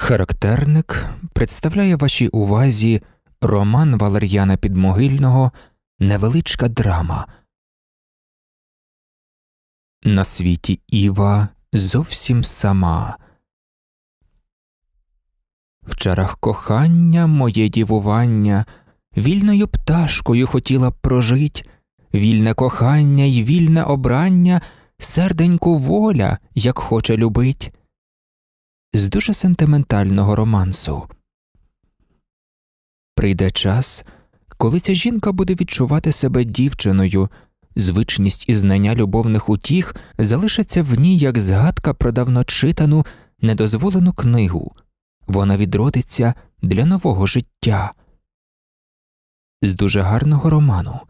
Характерник представляє вашій увазі роман Валер'яна Підмогильного Невеличка драма. На світі Іва зовсім сама. В чарах кохання моє дівування, вільною пташкою хотіла б прожить, вільне кохання й вільне обрання, серденьку воля, як хоче любить з дуже сентиментального романсу. Прийде час, коли ця жінка буде відчувати себе дівчиною, звичність і знання любовних утіх залишаться в ній як згадка про давно читану, недозволену книгу, вона відродиться для нового життя. З дуже гарного роману.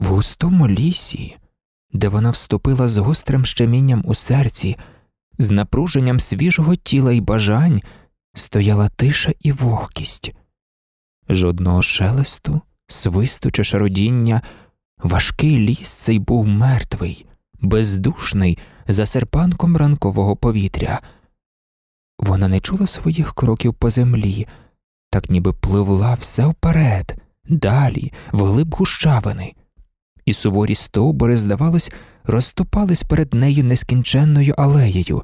В густому лісі де вона вступила з гострим щемінням у серці, з напруженням свіжого тіла і бажань, стояла тиша і вогкість, жодного шелесту, свисту чи шародіння, важкий ліс цей був мертвий, бездушний, за серпанком ранкового повітря. Вона не чула своїх кроків по землі, так ніби пливла все вперед, далі, вглиб гущавини і суворі стовбури, здавалось, розступались перед нею нескінченною алеєю,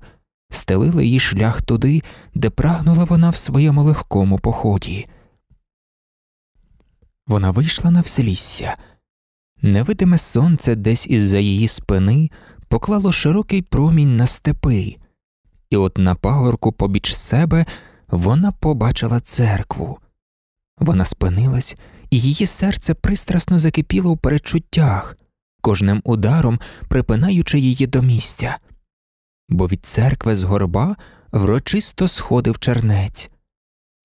стелили її шлях туди, де прагнула вона в своєму легкому поході. Вона вийшла на вслісся. Невидиме сонце десь із за її спини поклало широкий промінь на степи, і от на пагорку побіч себе вона побачила церкву. Вона спинилась і її серце пристрасно закипіло в передчуттях, кожним ударом припинаючи її до місця, бо від церкви з горба врочисто сходив чернець.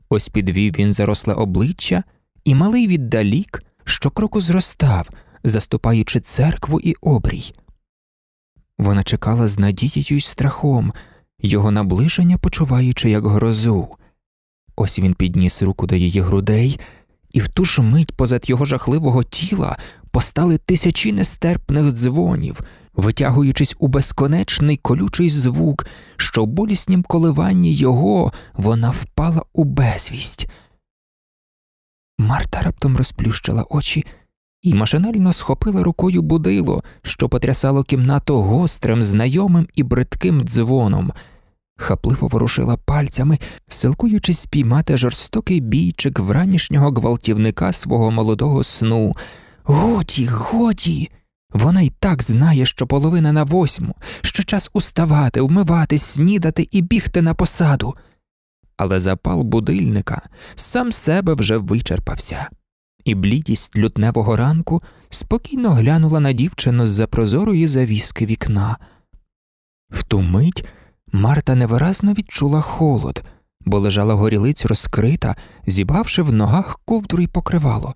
Ось підвів він заросле обличчя, і малий віддалік щокроку зростав, заступаючи церкву і обрій. Вона чекала з надією й страхом, його наближення почуваючи як грозу. Ось він підніс руку до її грудей, і в ту ж мить позад його жахливого тіла постали тисячі нестерпних дзвонів, витягуючись у безконечний колючий звук, що в боліснім коливанні його вона впала у безвість. Марта раптом розплющила очі і машинально схопила рукою будило, що потрясало кімнату гострим, знайомим і бридким дзвоном хапливо ворушила пальцями, силкуючись спіймати жорстокий бійчик вранішнього гвалтівника свого молодого сну. Годі, годі. Вона й так знає, що половина на восьму, що час уставати, вмиватись, снідати і бігти на посаду. Але запал будильника сам себе вже вичерпався, і блідість лютневого ранку спокійно глянула на дівчину з за прозорої завіски вікна. В ту мить Марта невиразно відчула холод, бо лежала горілиць розкрита, зібгавши в ногах ковдру й покривало.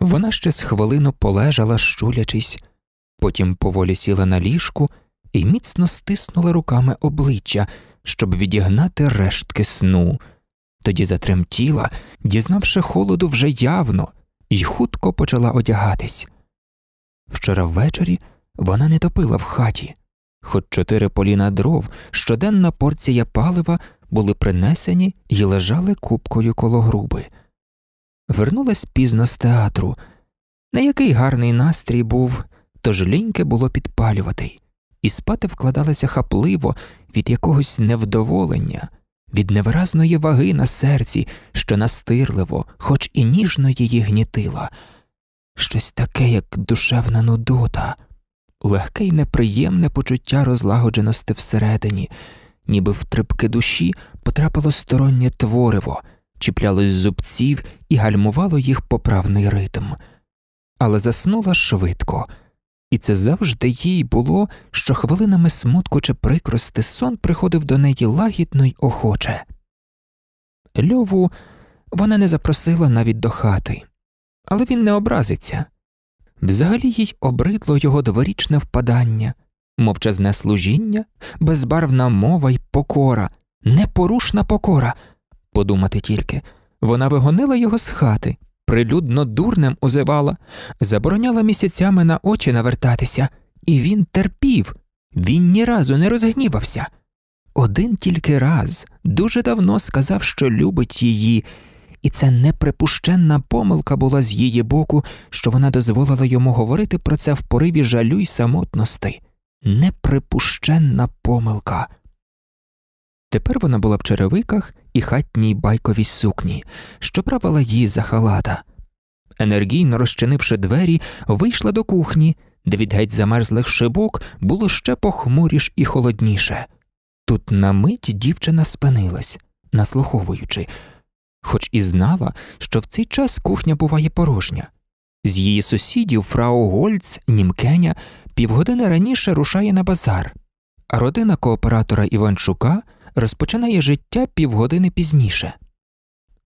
Вона ще з хвилину полежала, щулячись, потім поволі сіла на ліжку і міцно стиснула руками обличчя, щоб відігнати рештки сну, тоді затремтіла, дізнавши холоду вже явно, і хутко почала одягатись. Вчора ввечері вона не топила в хаті хоч чотири поліна дров, щоденна порція палива були принесені і лежали купкою коло груби. Вернулась пізно з театру. На який гарний настрій був, тож ліньке було підпалювати, і спати вкладалася хапливо від якогось невдоволення, від невиразної ваги на серці, що настирливо, хоч і ніжно її гнітила, щось таке, як душевна нудота легке й неприємне почуття розлагодженості всередині, ніби в трибки душі потрапило стороннє твориво, чіплялось зубців і гальмувало їх поправний ритм, але заснула швидко. І це завжди їй було, що хвилинами смутку чи прикрости сон приходив до неї лагідно й охоче. Льову вона не запросила навіть до хати, але він не образиться Взагалі їй обридло його дворічне впадання, мовчазне служіння, безбарвна мова й покора, непорушна покора. Подумати тільки, вона вигонила його з хати, прилюдно дурнем узивала, забороняла місяцями на очі навертатися, і він терпів, він ні разу не розгнівався. Один тільки раз дуже давно сказав, що любить її і це неприпущенна помилка була з її боку, що вона дозволила йому говорити про це в пориві жалю й самотності. Неприпущенна помилка. Тепер вона була в черевиках і хатній байковій сукні, що правила її за халата. Енергійно розчинивши двері, вийшла до кухні, де від геть замерзлих шибок було ще похмуріш і холодніше. Тут на мить дівчина спинилась, наслуховуючи, хоч і знала, що в цей час кухня буває порожня. З її сусідів фрау Гольц, німкеня, півгодини раніше рушає на базар, а родина кооператора Іванчука розпочинає життя півгодини пізніше.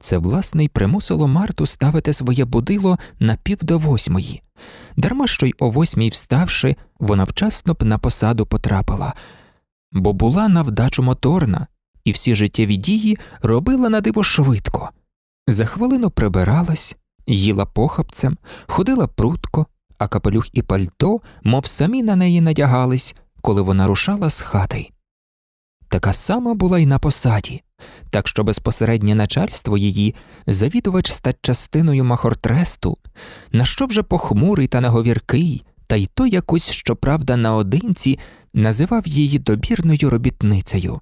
Це, власне, й примусило Марту ставити своє будило на пів до восьмої, дарма що й о восьмій вставши, вона вчасно б на посаду потрапила, бо була на вдачу моторна, і всі життєві дії робила на диво швидко. За хвилину прибиралась, їла похапцем, ходила прутко, а капелюх і пальто, мов самі на неї надягались, коли вона рушала з хати. Така сама була й на посаді, так що безпосереднє начальство її, завідувач стать частиною махортресту, на що вже похмурий та наговіркий, та й то якось, щоправда, наодинці називав її добірною робітницею,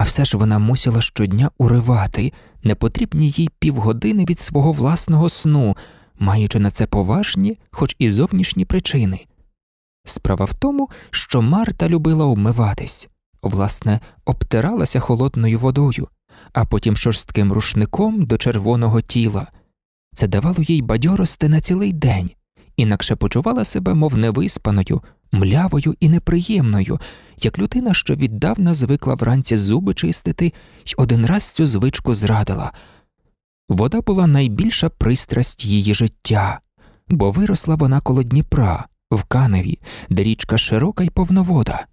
а все ж вона мусила щодня уривати непотрібні їй півгодини від свого власного сну, маючи на це поважні, хоч і зовнішні причини. Справа в тому, що Марта любила вмиватись, власне, обтиралася холодною водою, а потім шорстким рушником до червоного тіла. Це давало їй бадьорости на цілий день, інакше почувала себе, мов невиспаною, млявою і неприємною, як людина, що віддавна звикла вранці зуби чистити й один раз цю звичку зрадила. Вода була найбільша пристрасть її життя, бо виросла вона коло Дніпра, в Каневі, де річка широка й повновода.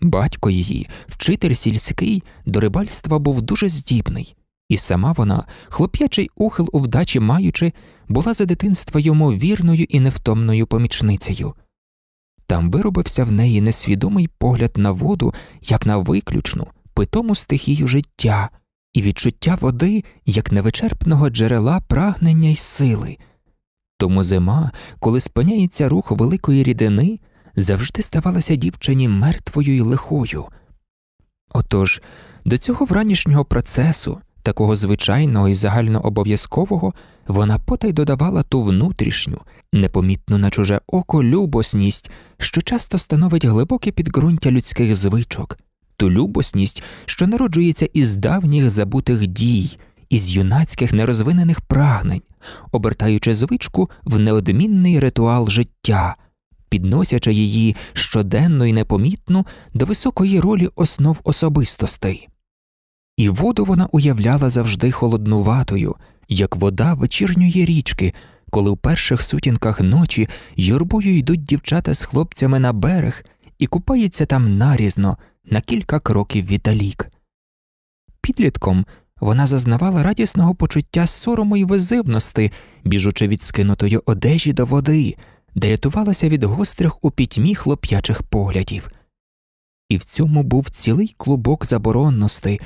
Батько її, вчитель сільський, до рибальства був дуже здібний, і сама вона, хлоп'ячий ухил у вдачі маючи, була за дитинства йому вірною і невтомною помічницею. Там виробився в неї несвідомий погляд на воду, як на виключну, питому стихію життя, і відчуття води як невичерпного джерела прагнення й сили. Тому зима, коли спиняється рух великої рідини, завжди ставалася дівчині мертвою й лихою. Отож, до цього вранішнього процесу, такого звичайного і загальнообов'язкового, вона потай додавала ту внутрішню, непомітну на чуже око любосність, що часто становить глибоке підґрунтя людських звичок, ту любосність, що народжується із давніх забутих дій, із юнацьких нерозвинених прагнень, обертаючи звичку в неодмінний ритуал життя. Підносячи її щоденно і непомітно до високої ролі основ особистостей. І воду вона уявляла завжди холоднуватою, як вода вечірньої річки, коли в перших сутінках ночі юрбою йдуть дівчата з хлопцями на берег і купаються там нарізно на кілька кроків віддалік. Підлітком вона зазнавала радісного почуття сорому й визивності, біжучи від скинутої одежі до води, де рятувалася від гострих у пітьмі хлоп'ячих поглядів. І в цьому був цілий клубок заборонностей,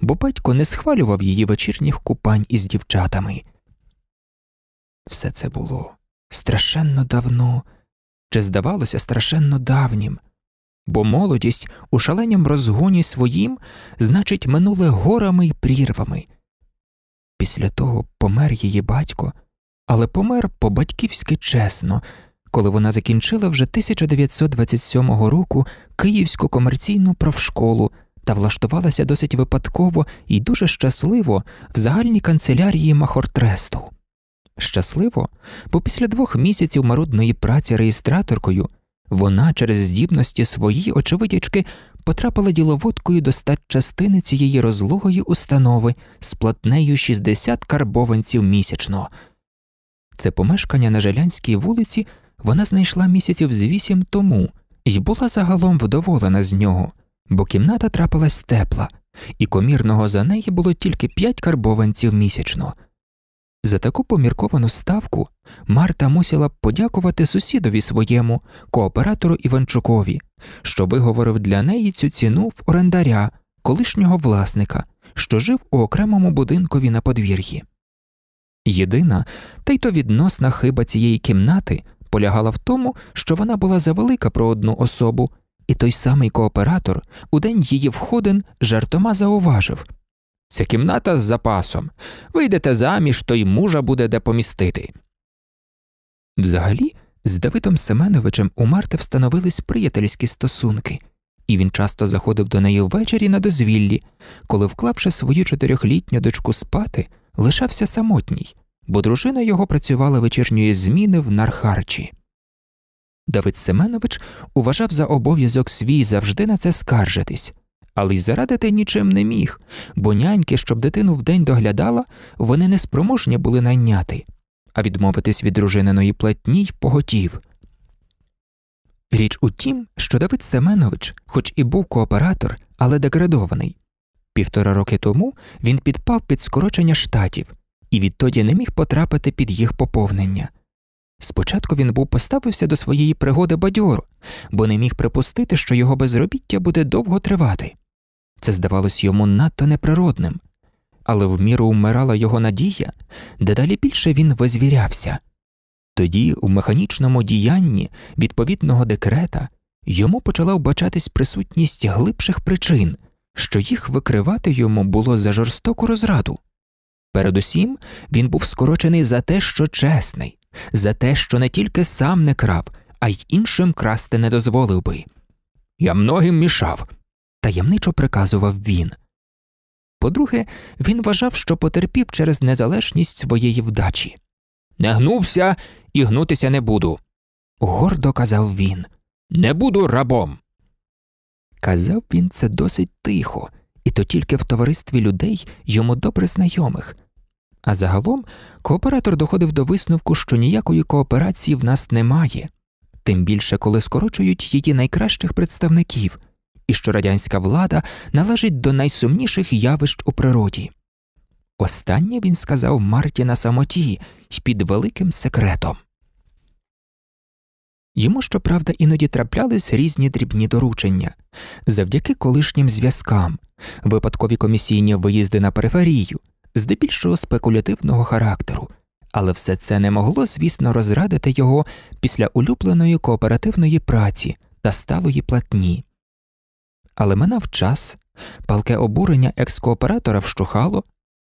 бо батько не схвалював її вечірніх купань із дівчатами. Все це було страшенно давно, чи здавалося страшенно давнім, бо молодість у шаленім розгоні своїм, значить, минуле горами й прірвами. Після того помер її батько, але помер по батьківськи чесно, коли вона закінчила вже 1927 року Київську комерційну профшколу та влаштувалася досить випадково і дуже щасливо в загальній канцелярії Махортресту. Щасливо, бо після двох місяців марудної праці реєстраторкою вона через здібності свої, очевидячки, потрапила діловодкою до статчастини цієї розлугої установи з платнею 60 карбованців місячно. Це помешкання на Желянській вулиці вона знайшла місяців з вісім тому і була загалом вдоволена з нього бо кімната трапилась тепла, і комірного за неї було тільки п'ять карбованців місячно. За таку помірковану ставку Марта мусила б подякувати сусідові своєму кооператору Іванчукові, що виговорив для неї цю ціну в орендаря, колишнього власника, що жив у окремому будинкові на подвір'ї. Єдина, та й то відносна хиба цієї кімнати полягала в тому, що вона була завелика про одну особу і той самий кооператор у день її входин жартома зауважив Ця кімната з запасом. Вийдете заміж, то й мужа буде де помістити. Взагалі, з Давидом Семеновичем у Марти встановились приятельські стосунки, і він часто заходив до неї ввечері на дозвіллі, коли, вклавши свою чотирьохлітню дочку спати, лишався самотній, бо дружина його працювала вечірньої зміни в нархарчі. Давид Семенович уважав за обов'язок свій завжди на це скаржитись, але й зарадити нічим не міг, бо няньки, щоб дитину вдень доглядала, вони не спроможні були найняти, а відмовитись від дружининої платні й поготів. Річ у тім, що Давид Семенович, хоч і був кооператор, але деградований. Півтора роки тому він підпав під скорочення штатів і відтоді не міг потрапити під їх поповнення. Спочатку він був поставився до своєї пригоди бадьоро, бо не міг припустити, що його безробіття буде довго тривати. Це здавалось йому надто неприродним, але в міру вмирала його надія, дедалі більше він визвірявся. Тоді, у механічному діянні відповідного декрета, йому почала вбачатись присутність глибших причин, що їх викривати йому було за жорстоку розраду. Передусім він був скорочений за те, що чесний за те, що не тільки сам не крав, а й іншим красти не дозволив би. Я многим мішав, таємничо приказував він. По друге, він вважав, що потерпів через незалежність своєї вдачі. Не гнувся і гнутися не буду. гордо казав він. Не буду рабом. Казав він це досить тихо, і то тільки в товаристві людей йому добре знайомих, а загалом кооператор доходив до висновку, що ніякої кооперації в нас немає, тим більше коли скорочують її найкращих представників, і що радянська влада належить до найсумніших явищ у природі. Останнє він сказав Марті на самоті й під великим секретом. Йому, щоправда, іноді траплялись різні дрібні доручення завдяки колишнім зв'язкам, випадкові комісійні виїзди на периферію, здебільшого спекулятивного характеру, але все це не могло, звісно, розрадити його після улюбленої кооперативної праці та сталої платні. Але минав час, палке обурення екскооператора вщухало,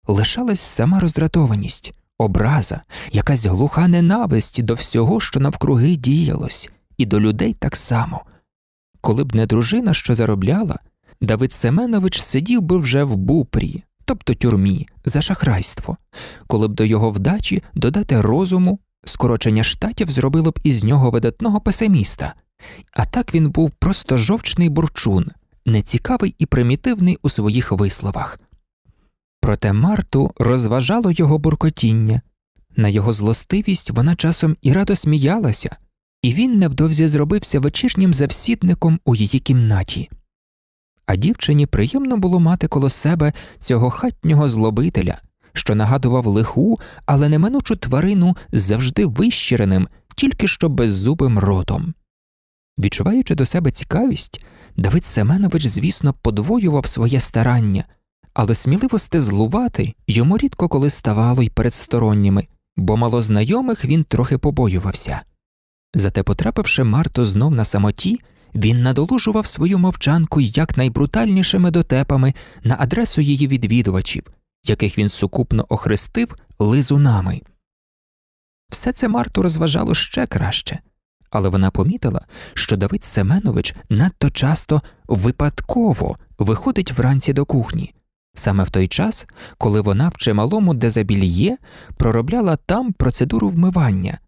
лишалась сама роздратованість, образа, якась глуха ненависть до всього, що навкруги діялось, і до людей так само. Коли б не дружина, що заробляла, Давид Семенович сидів би вже в бупрі, тобто тюрмі, за шахрайство, коли б до його вдачі додати розуму, скорочення штатів зробило б із нього видатного песиміста, а так він був просто жовчний бурчун, нецікавий і примітивний у своїх висловах. Проте Марту розважало його буркотіння, на його злостивість вона часом і радо сміялася, і він невдовзі зробився вечірнім завсідником у її кімнаті а дівчині приємно було мати коло себе цього хатнього злобителя, що нагадував лиху, але неминучу тварину завжди вищиреним, тільки що беззубим ротом. Відчуваючи до себе цікавість, Давид Семенович, звісно, подвоював своє старання, але сміливо стезлувати йому рідко коли ставало й перед сторонніми, бо малознайомих він трохи побоювався. Зате, потрапивши Марту знов на самоті, він надолужував свою мовчанку якнайбрутальнішими дотепами на адресу її відвідувачів, яких він сукупно охрестив лизунами. Все це Марту розважало ще краще, але вона помітила, що Давид Семенович надто часто випадково виходить вранці до кухні, саме в той час, коли вона в чималому дезабільє проробляла там процедуру вмивання.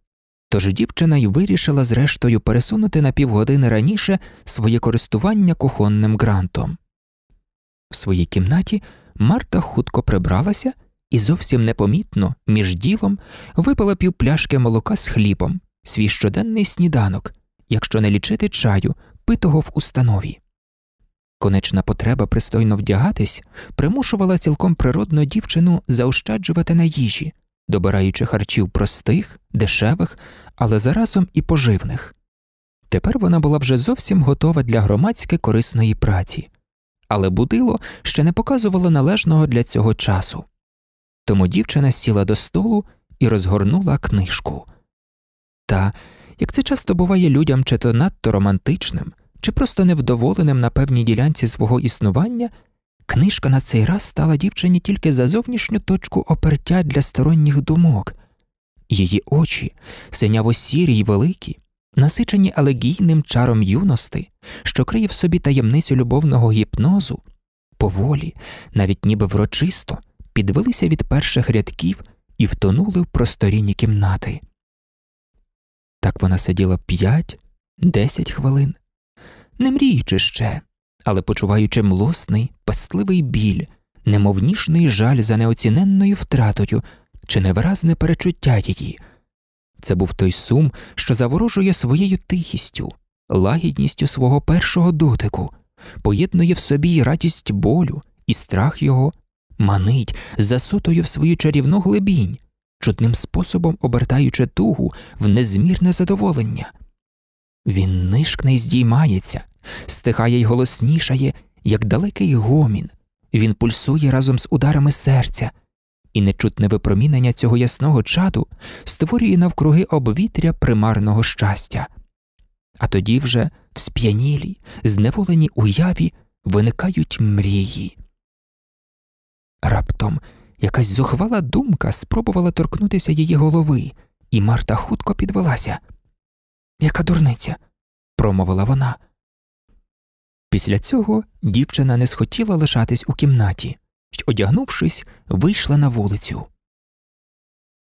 Тож дівчина й вирішила, зрештою, пересунути на півгодини раніше своє користування кухонним грантом. В своїй кімнаті Марта хутко прибралася і зовсім непомітно, між ділом, випила півпляшки молока з хлібом, свій щоденний сніданок, якщо не лічити чаю, питого в установі. Конечна потреба пристойно вдягатись примушувала цілком природно дівчину заощаджувати на їжі добираючи харчів простих, дешевих, але заразом і поживних. Тепер вона була вже зовсім готова для громадськи корисної праці, але будило ще не показувало належного для цього часу. Тому дівчина сіла до столу і розгорнула книжку. Та, як це часто буває людям чи то надто романтичним, чи просто невдоволеним на певній ділянці свого існування, Книжка на цей раз стала дівчині тільки за зовнішню точку опертя для сторонніх думок. Її очі, синяво сірі й великі, насичені алегійним чаром юності, що криє в собі таємницю любовного гіпнозу, поволі, навіть ніби врочисто, підвелися від перших рядків і втонули в просторіні кімнати. Так вона сиділа п'ять, десять хвилин, не мріючи ще, але почуваючи млосний, пастливий біль, немовнішний жаль за неоціненною втратою чи невиразне перечуття її. Це був той сум, що заворожує своєю тихістю, лагідністю свого першого дотику, поєднує в собі й радість болю, і страх його, манить, засутою в свою чарівну глибінь, чудним способом обертаючи тугу в незмірне задоволення. Він нишкне й здіймається, стихає й голоснішає, як далекий гомін. Він пульсує разом з ударами серця, і нечутне випромінення цього ясного чаду створює навкруги обвітря примарного щастя. А тоді вже в сп'янілій, зневоленій уяві виникають мрії. Раптом якась зухвала думка спробувала торкнутися її голови, і Марта хутко підвелася. Яка дурниця, промовила вона. Після цього дівчина не схотіла лишатись у кімнаті й, одягнувшись, вийшла на вулицю.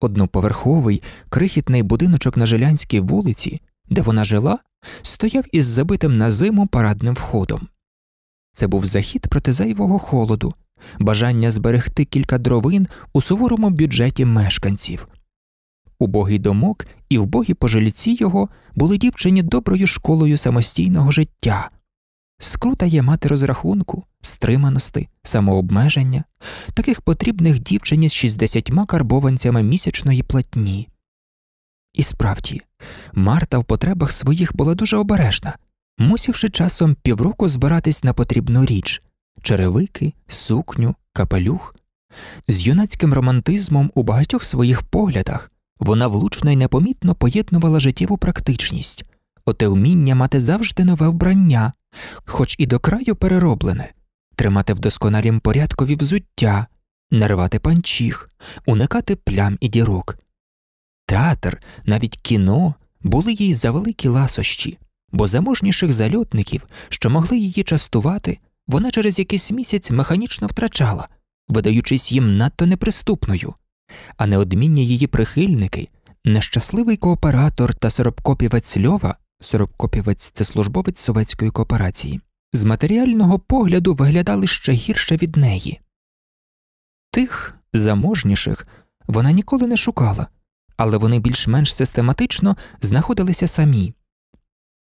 Одноповерховий крихітний будиночок на желянській вулиці, де вона жила, стояв із забитим на зиму парадним входом. Це був захід проти зайвого холоду, бажання зберегти кілька дровин у суворому бюджеті мешканців убогий домок і вбогі пожаліці його були дівчині доброю школою самостійного життя. Скрута є мати розрахунку, стриманості, самообмеження, таких потрібних дівчині з 60 карбованцями місячної платні. І справді, Марта в потребах своїх була дуже обережна, мусівши часом півроку збиратись на потрібну річ черевики, сукню, капелюх. З юнацьким романтизмом у багатьох своїх поглядах, вона влучно і непомітно поєднувала життєву практичність, оте вміння мати завжди нове вбрання, хоч і до краю перероблене, тримати в досконалім порядкові взуття, нарвати панчіх, уникати плям і дірок. Театр, навіть кіно були їй за великі ласощі, бо заможніших зальотників, що могли її частувати, вона через якийсь місяць механічно втрачала, видаючись їм надто неприступною а неодмінні її прихильники, нещасливий кооператор та соробкопівець Льова, соробкопівець це службовець советської кооперації, з матеріального погляду виглядали ще гірше від неї. Тих заможніших вона ніколи не шукала, але вони більш-менш систематично знаходилися самі.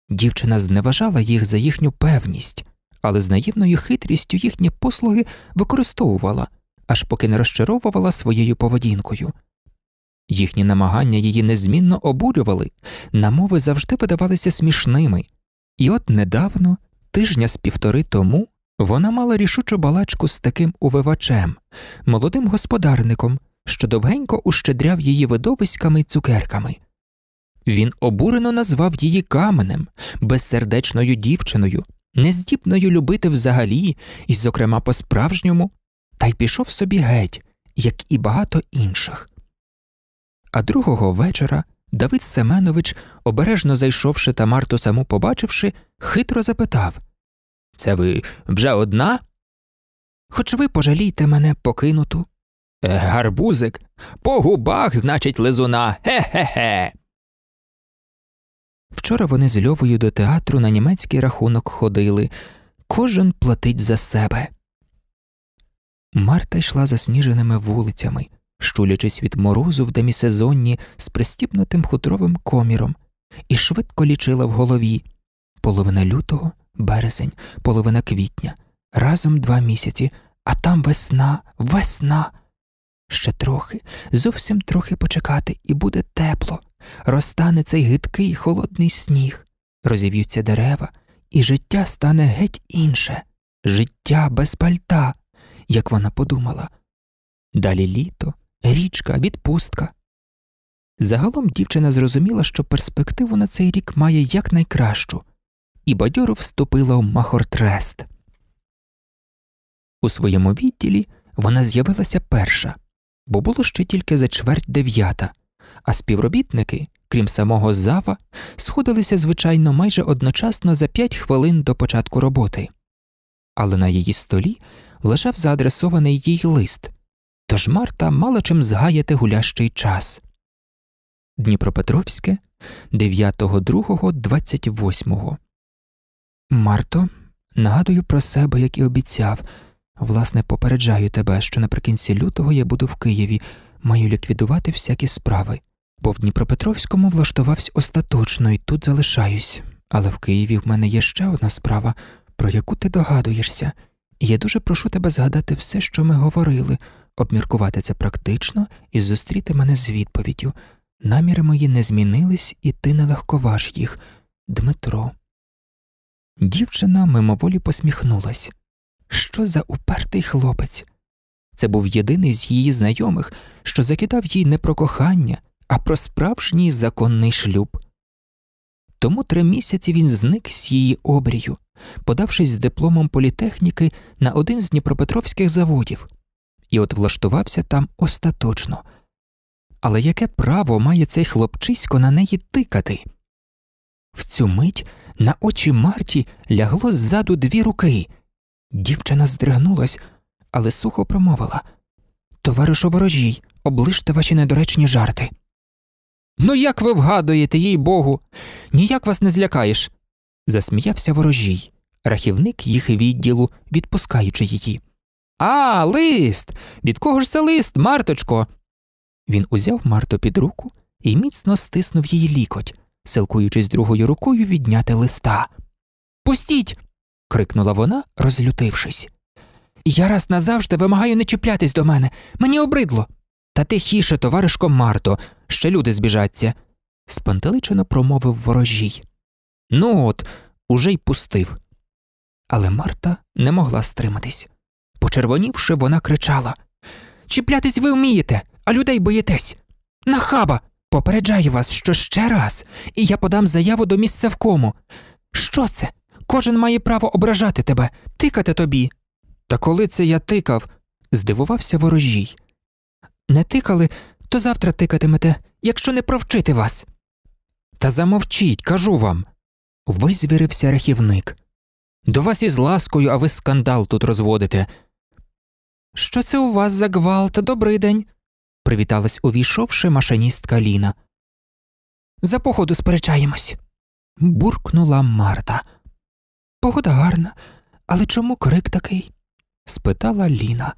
Дівчина зневажала їх за їхню певність, але з наївною хитрістю їхні послуги використовувала аж поки не розчаровувала своєю поведінкою. Їхні намагання її незмінно обурювали, намови завжди видавалися смішними, і от недавно, тижня з півтори тому, вона мала рішучу балачку з таким увивачем, молодим господарником, що довгенько ущедряв її видовиськами й цукерками. Він обурено назвав її каменем, безсердечною дівчиною, нездібною любити взагалі, і, зокрема, по справжньому, та й пішов собі геть, як і багато інших. А другого вечора Давид Семенович, обережно зайшовши та Марту саму побачивши, хитро запитав Це ви вже одна? Хоч ви пожалійте мене покинуту. Е, гарбузик по губах, значить, лизуна. Хе-хе-хе. Вчора вони з Льовою до театру на німецький рахунок ходили. Кожен платить за себе. Марта йшла засніженими вулицями, щулячись від морозу в демісезонні з пристіпнутим хутровим коміром, і швидко лічила в голові половина лютого, березень, половина квітня, разом два місяці, а там весна, весна. Ще трохи, зовсім трохи почекати, і буде тепло, розтане цей гидкий холодний сніг, розів'ються дерева, і життя стане геть інше, життя без пальта як вона подумала. Далі літо, річка, відпустка. Загалом дівчина зрозуміла, що перспективу на цей рік має якнайкращу, і бадьоро вступила в Махортрест. У своєму відділі вона з'явилася перша, бо було ще тільки за чверть дев'ята, а співробітники, крім самого зава, сходилися, звичайно, майже одночасно за п'ять хвилин до початку роботи. Але на її столі лежав заадресований їй лист, тож Марта мала чим згаяти гулящий час. Дніпропетровське 9.2.28 Марто, нагадую про себе, як і обіцяв. Власне, попереджаю тебе, що наприкінці лютого я буду в Києві, маю ліквідувати всякі справи, бо в Дніпропетровському влаштувався остаточно і тут залишаюсь, але в Києві в мене є ще одна справа, про яку ти догадуєшся. Я дуже прошу тебе згадати все, що ми говорили, обміркувати це практично і зустріти мене з відповіддю. Наміри мої не змінились, і ти не легковаж їх, Дмитро. Дівчина мимоволі посміхнулась. Що за упертий хлопець? Це був єдиний з її знайомих, що закидав їй не про кохання, а про справжній законний шлюб. Тому три місяці він зник з її обрію, подавшись з дипломом політехніки на один з дніпропетровських заводів, і от влаштувався там остаточно. Але яке право має цей хлопчисько на неї тикати? В цю мить на очі Марті лягло ззаду дві руки. Дівчина здригнулась, але сухо промовила Товаришу ворожій, оближте ваші недоречні жарти. Ну, як ви вгадуєте, їй богу, ніяк вас не злякаєш засміявся ворожій. Рахівник їх відділу, відпускаючи її. А, лист. Від кого ж це лист, Марточко? Він узяв Марто під руку і міцно стиснув її лікоть, силкуючись другою рукою відняти листа. Пустіть. крикнула вона, розлютившись. Я раз назавжди вимагаю не чіплятись до мене. Мені обридло. Та тихіше, товаришко Марто, ще люди збіжаться, спантеличено промовив ворожій. Ну от, уже й пустив. Але Марта не могла стриматись. Почервонівши, вона кричала Чіплятись ви вмієте, а людей боїтесь. Нахаба! Попереджаю вас, що ще раз, і я подам заяву до місця в кому. Що це? Кожен має право ображати тебе, тикати тобі. Та коли це я тикав, здивувався ворожій. Не тикали, то завтра тикатимете, якщо не провчити вас. Та замовчіть, кажу вам визвірився рахівник. До вас із ласкою, а ви скандал тут розводите. Що це у вас за гвалт? Добрий день. привіталась, увійшовши машиністка Ліна. За погоду сперечаємось, буркнула Марта. Погода гарна, але чому крик такий? спитала Ліна.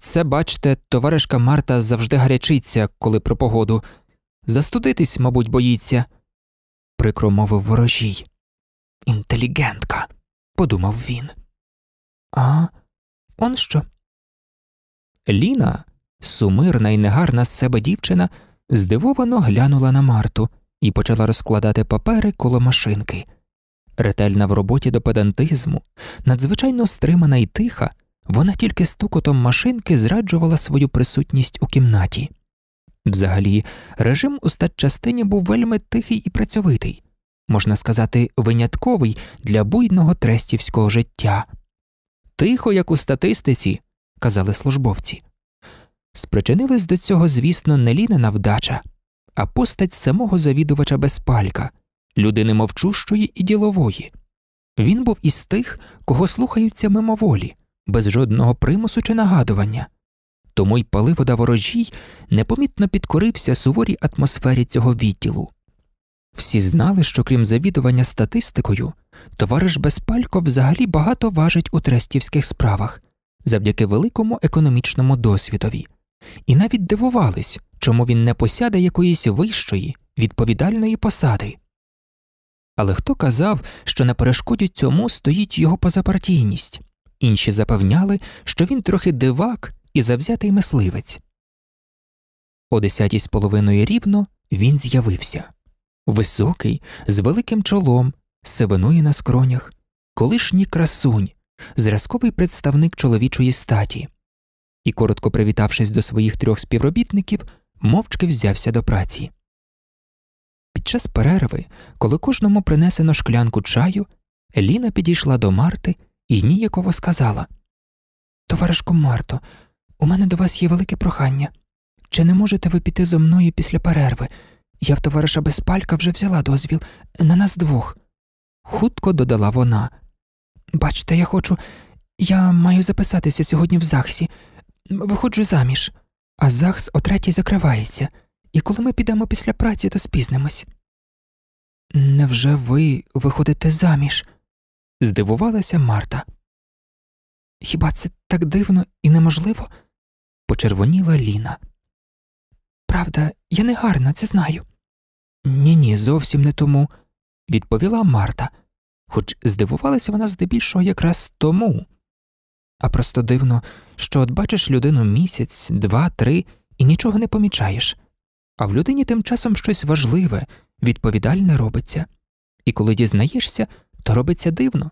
Це, бачте, товаришка Марта завжди гарячиться, коли про погоду. Застудитись, мабуть, боїться прикро мовив ворожій. Інтелігентка, подумав він. А он що? Ліна, сумирна і негарна з себе дівчина, здивовано глянула на Марту і почала розкладати папери коло машинки. Ретельна в роботі до педантизму, надзвичайно стримана і тиха, вона тільки стукотом машинки зраджувала свою присутність у кімнаті. Взагалі, режим у статчастині був вельми тихий і працьовитий, можна сказати, винятковий для буйного трестівського життя. Тихо, як у статистиці, казали службовці. Спричинилась до цього, звісно, не лінена вдача, а постать самого завідувача безпалька, людини мовчущої і ділової. Він був із тих, кого слухаються мимоволі, без жодного примусу чи нагадування тому й паливода ворожій непомітно підкорився суворій атмосфері цього відділу. Всі знали, що крім завідування статистикою, товариш Безпалько взагалі багато важить у трестівських справах завдяки великому економічному досвідові, і навіть дивувались, чому він не посяде якоїсь вищої, відповідальної посади. Але хто казав, що на перешкоді цьому стоїть його позапартійність? Інші запевняли, що він трохи дивак і завзятий мисливець. О десятій з половиною рівно він з'явився високий, з великим чолом, з сивиною на скронях, колишній красунь, зразковий представник чоловічої статі, і, коротко привітавшись до своїх трьох співробітників, мовчки взявся до праці. Під час перерви, коли кожному принесено шклянку чаю, Ліна підійшла до Марти і ніяково сказала Товаришко Марто, у мене до вас є велике прохання. Чи не можете ви піти зо мною після перерви? Я в товариша Безпалька вже взяла дозвіл на нас двох. Хутко додала вона. Бачте, я хочу, я маю записатися сьогодні в ЗАГСі. Виходжу заміж, а ЗАГС о третій закривається, і коли ми підемо після праці, то спізнимось. Невже ви виходите заміж? здивувалася Марта. Хіба це так дивно і неможливо? почервоніла Ліна. Правда, я не гарна, це знаю. Ні, ні, зовсім не тому, відповіла Марта, хоч здивувалася вона здебільшого якраз тому. А просто дивно, що от бачиш людину місяць, два, три і нічого не помічаєш, а в людині тим часом щось важливе, відповідальне робиться, і коли дізнаєшся, то робиться дивно.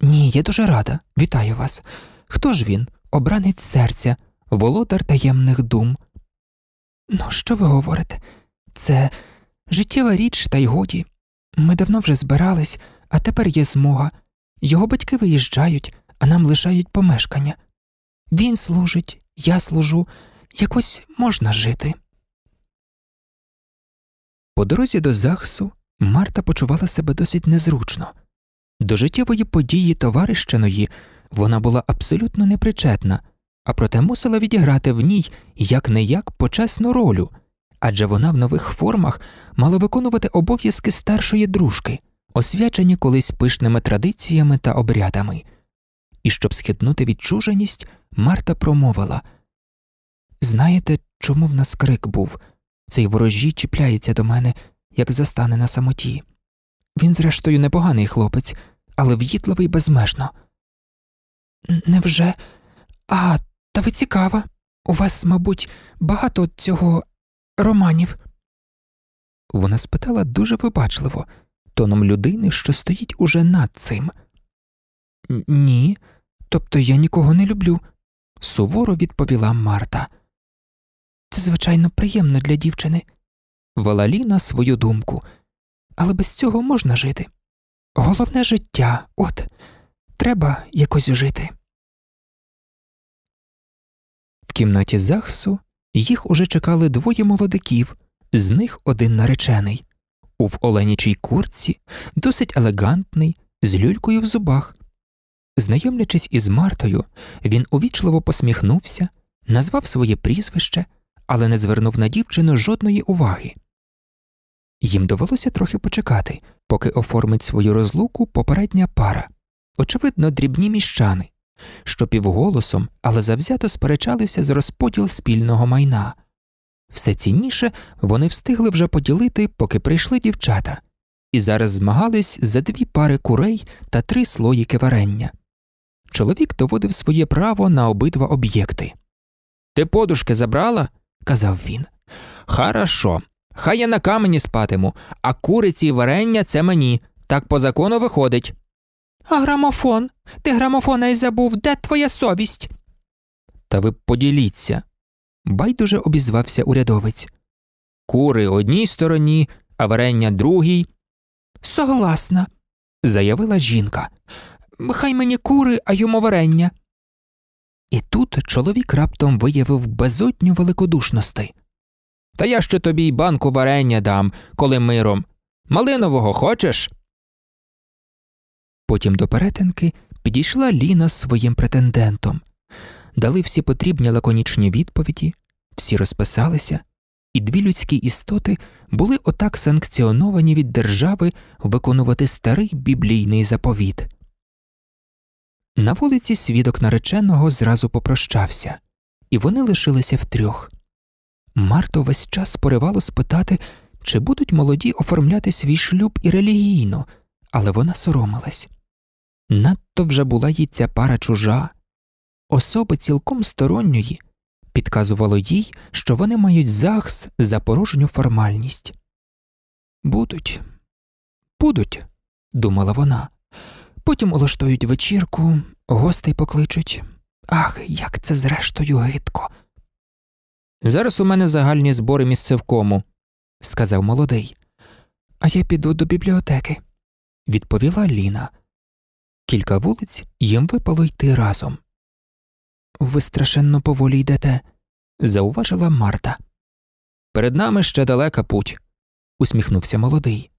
Ні, я дуже рада, вітаю вас. Хто ж він, обранець серця, володар таємних дум. Ну, що ви говорите? Це життєва річ, та й годі. Ми давно вже збирались, а тепер є змога. Його батьки виїжджають, а нам лишають помешкання. Він служить, я служу, якось можна жити. По дорозі до Захсу Марта почувала себе досить незручно. До життєвої події товарищеної вона була абсолютно непричетна, а проте мусила відіграти в ній як не як почесну ролю, адже вона в нових формах мала виконувати обов'язки старшої дружки, освячені колись пишними традиціями та обрядами. І щоб схитнути відчуженість, Марта промовила Знаєте, чому в нас крик був? Цей ворожій чіпляється до мене, як застане на самоті. Він, зрештою, непоганий хлопець, але в'їдливий безмежно. Невже? А, та ви цікава. У вас, мабуть, багато цього романів. Вона спитала дуже вибачливо, тоном людини, що стоїть уже над цим. Ні, тобто я нікого не люблю, суворо відповіла Марта. Це, звичайно, приємно для дівчини. Вела Ліна свою думку, але без цього можна жити. Головне життя, от, треба якось жити кімнаті захсу їх уже чекали двоє молодиків, з них один наречений, у в оленячій курці досить елегантний, з люлькою в зубах. Знайомлячись із Мартою, він увічливо посміхнувся, назвав своє прізвище, але не звернув на дівчину жодної уваги. Їм довелося трохи почекати, поки оформить свою розлуку попередня пара, очевидно, дрібні міщани, що півголосом, але завзято сперечалися з розподіл спільного майна. Все цінніше вони встигли вже поділити, поки прийшли дівчата, і зараз змагались за дві пари курей та три слоїки варення. Чоловік доводив своє право на обидва об'єкти. Ти подушки забрала? казав він. Хорошо. Хай я на камені спатиму, а куриці і варення це мені. Так по закону виходить. А грамофон? Ти грамофона й забув, де твоя совість? Та ви поділіться. Байдуже обізвався урядовець. Кури одній стороні, а варення другій. Согласна, заявила жінка. Хай мені кури, а йому варення. І тут чоловік раптом виявив безотню великодушностей. Та я ще тобі й банку варення дам, коли миром. Малинового хочеш? Потім до перетинки підійшла Ліна з своїм претендентом, дали всі потрібні лаконічні відповіді, всі розписалися, і дві людські істоти були отак санкціоновані від держави виконувати старий біблійний заповіт. На вулиці свідок нареченого зразу попрощався, і вони лишилися втрьох. Марто весь час поривало спитати, чи будуть молоді оформляти свій шлюб і релігійно, але вона соромилась. Надто вже була їй ця пара чужа. Особи цілком сторонньої підказувало їй, що вони мають захс за порожню формальність. Будуть, будуть, думала вона. Потім улаштують вечірку, гостей покличуть. Ах, як це зрештою гидко. Зараз у мене загальні збори місцевкому, сказав молодий. А я піду до бібліотеки, відповіла Ліна. Кілька вулиць їм випало йти разом. Ви страшенно поволі йдете, зауважила Марта. Перед нами ще далека путь, усміхнувся молодий.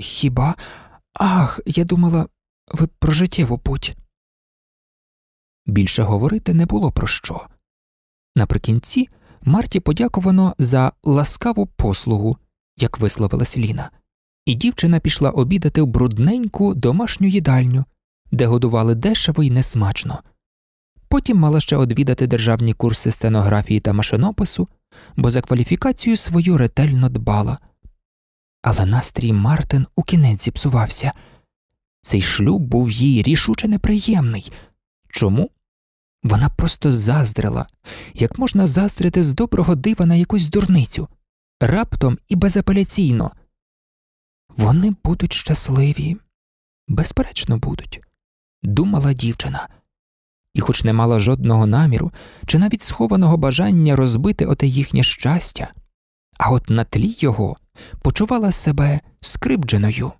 Хіба? Ах, я думала, ви про життєву путь. Більше говорити не було про що. Наприкінці Марті подякувано за ласкаву послугу, як висловилась Ліна і дівчина пішла обідати в брудненьку домашню їдальню, де годували дешево і несмачно. Потім мала ще одвідати державні курси стенографії та машинопису, бо за кваліфікацію свою ретельно дбала. Але настрій Мартин у кінець зіпсувався. Цей шлюб був їй рішуче неприємний. Чому? Вона просто заздрила, як можна заздрити з доброго дива на якусь дурницю, раптом і безапеляційно, вони будуть щасливі, безперечно, будуть, думала дівчина, і, хоч не мала жодного наміру чи навіть схованого бажання розбити оте їхнє щастя, а от на тлі його почувала себе скривдженою.